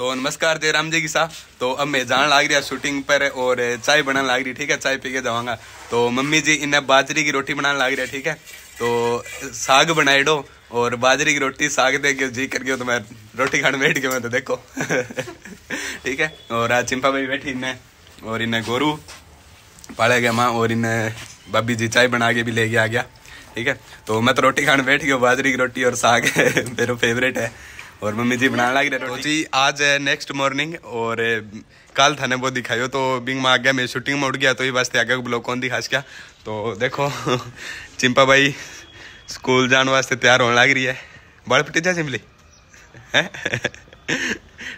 तो नमस्कार राम जी की साहब तो अब मैं जान लाग रही है शूटिंग पर और चाय बनाने लाग रही ठीक है चाय पी के जाऊँगा तो मम्मी जी इन्हें बाजरी की रोटी बनाने लाग रही है ठीक है तो साग बनाए डो और बाजरी की रोटी साग दे के जी करके तो मैं रोटी खाने बैठ गया मैं तो देखो ठीक है और आज चिंपा भाई बैठी इन्हें और इन्हें गोरू पाले गया माँ और इन्हें भाभी जी चाय बना के भी लेके आ गया ठीक है तो मैं तो रोटी खाने बैठ गया बाजरी की रोटी और साग मेरा फेवरेट है और मम्मी जी बनाने लगी तो जी आज है नेक्स्ट मॉर्निंग और कल थाने ने वो दिखाई तो बिंग में आ गया मेरी शूटिंग में उठ गया तो ये वास्ते आगे ब्लॉक कौन दिखा क्या तो देखो चिंपा भाई स्कूल जाने वास्ते तैयार होने लग रही है बड़ पिटी जा सिंपली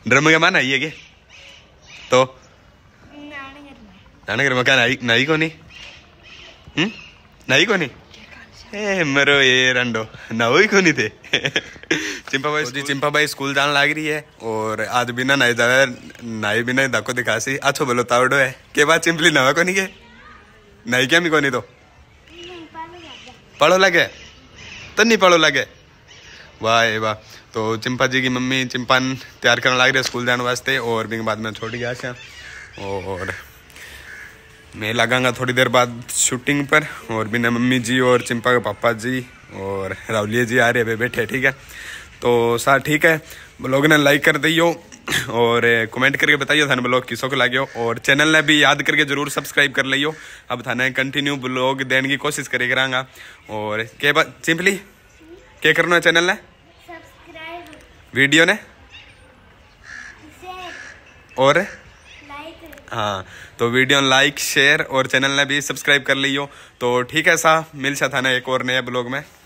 ड्रम के मान आई है के तो नानगर में क्या नाई नाई नहीं हम्म? नाई को नहीं मरो ये रंडो ना वही को नहीं थे चिंपा भाई जी चिंपा भाई स्कूल जान लाग रही है और आज बिना नहीं जावे नाई बिना दाको सी अच्छो बोलो तावड़ो है के बाद चिंपली नवा को नहीं के नहीं क्या मी नहीं तो पढ़ो लगे तो नहीं पढ़ो लगे वाह ए वाह तो चिंपा जी की मम्मी चिंपान तैयार करने लग रही है स्कूल जाने वास्ते और बिंग बाद में छोड़ गया और मैं लगाऊंगा थोड़ी देर बाद शूटिंग पर और बिना मम्मी जी और चिंपा के पापा जी और रावलिया जी आ रहे अभी बैठे ठीक है तो सर ठीक है ब्लॉग ने लाइक कर दियो और कमेंट करके बताइए थाने ब्लॉग किसों को लागे और चैनल ने भी याद करके जरूर सब्सक्राइब कर लियो अब थाने कंटिन्यू ब्लॉग देने की कोशिश करे करांगा और के बात सिंपली क्या करना है चैनल ने वीडियो ने और हाँ तो वीडियो लाइक शेयर और चैनल ने भी सब्सक्राइब कर लियो तो ठीक है साहब मिल सा था ना एक और नए ब्लॉग में